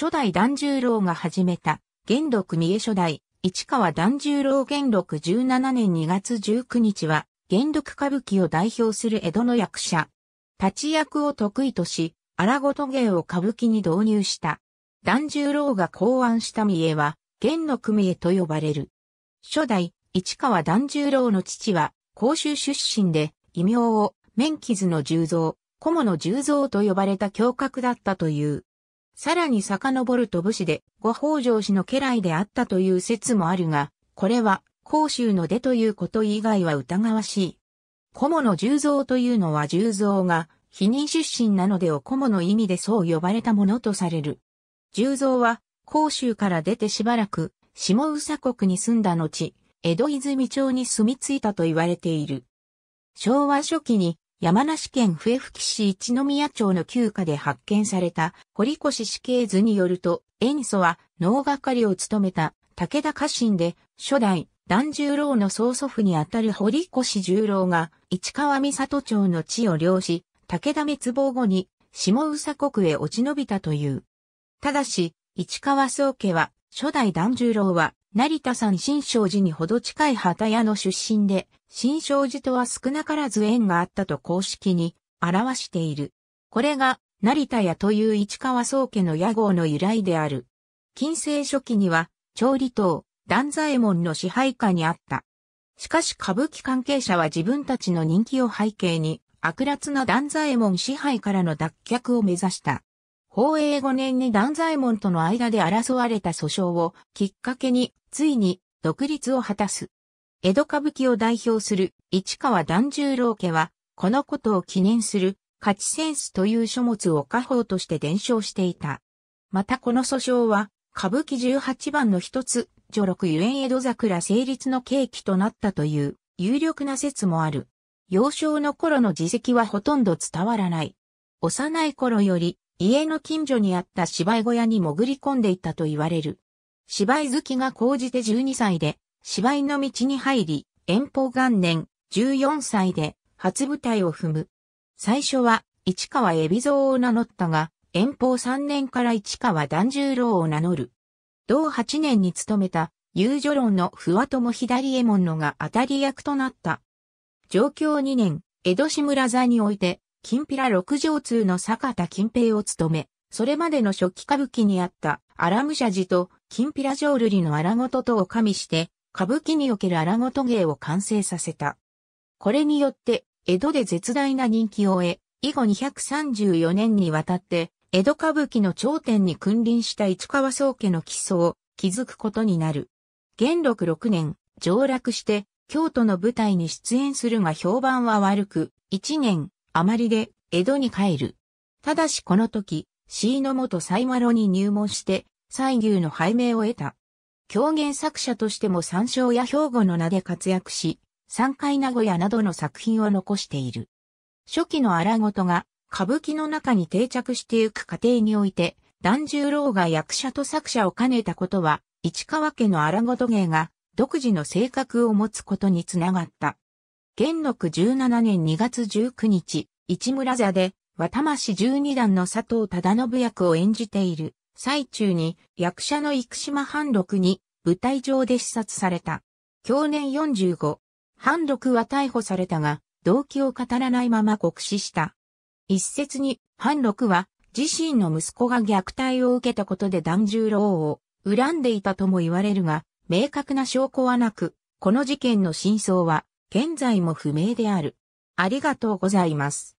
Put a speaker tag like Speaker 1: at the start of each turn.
Speaker 1: 初代團十郎が始めた、元禄三重初代、市川團十郎元禄17年2月19日は、元禄歌舞伎を代表する江戸の役者。立ち役を得意とし、荒ごと芸を歌舞伎に導入した。團十郎が考案した三重は、元禄三重と呼ばれる。初代、市川團十郎の父は、甲州出身で、異名を、面傷の十蔵、小物十蔵と呼ばれた教客だったという。さらに遡ると武士で、ご法上氏の家来であったという説もあるが、これは、甲州の出ということ以外は疑わしい。小物の十蔵というのは十蔵が、否認出身なのでお小物の意味でそう呼ばれたものとされる。十蔵は、甲州から出てしばらく、下宇佐国に住んだ後、江戸泉町に住み着いたと言われている。昭和初期に山梨県笛吹市一宮町の旧家で発見された堀越死刑図によると、塩素は農係を務めた武田家臣で、初代團十郎の曽祖父にあたる堀越十郎が市川三里町の地を領し、武田滅亡後に下宇佐国へ落ち延びたという。ただし、市川宗家は初代團十郎は成田山新勝寺にほど近い旗屋の出身で、新勝寺とは少なからず縁があったと公式に表している。これが成田屋という市川宗家の屋号の由来である。近世初期には、調理党、断左衛門の支配下にあった。しかし歌舞伎関係者は自分たちの人気を背景に、悪辣な断左衛門支配からの脱却を目指した。放映5年に断左衛門との間で争われた訴訟をきっかけに、ついに独立を果たす。江戸歌舞伎を代表する市川團十郎家は、このことを記念する、価値センスという書物を家宝として伝承していた。またこの訴訟は、歌舞伎18番の一つ、序六ゆえん江戸桜成立の契機となったという、有力な説もある。幼少の頃の自責はほとんど伝わらない。幼い頃より、家の近所にあった芝居小屋に潜り込んでいたと言われる。芝居好きが高じて12歳で、芝居の道に入り、遠方元年、14歳で、初舞台を踏む。最初は、市川海老蔵を名乗ったが、遠方3年から市川團十郎を名乗る。同8年に勤めた、遊女論の不和友左衛門のが当たり役となった。上京2年、江戸志村座において、金ピラ六条通の坂田金平を務め、それまでの初期歌舞伎にあった荒武者寺と金ピラ浄瑠璃の荒事とを加味して、歌舞伎における荒事芸を完成させた。これによって、江戸で絶大な人気を得、以後234年にわたって、江戸歌舞伎の頂点に君臨した市川宗家の基礎を築くことになる。元禄6年、上落して、京都の舞台に出演するが評判は悪く、1年、あまりで江戸に帰る。ただしこの時、死の元サイマロに入門して、西牛の拝命を得た。狂言作者としても山椒や兵庫の名で活躍し、三回名古屋などの作品を残している。初期の荒事が歌舞伎の中に定着してゆく過程において、團十郎が役者と作者を兼ねたことは、市川家の荒事芸が独自の性格を持つことにつながった。元禄17年2月19日、市村座で、渡魂十12段の佐藤忠信役を演じている最中に役者の生島半六に舞台上で視察された。去年45、半六は逮捕されたが、動機を語らないまま酷使した。一説に、半六は自身の息子が虐待を受けたことで團十郎を恨んでいたとも言われるが、明確な証拠はなく、この事件の真相は現在も不明である。ありがとうございます。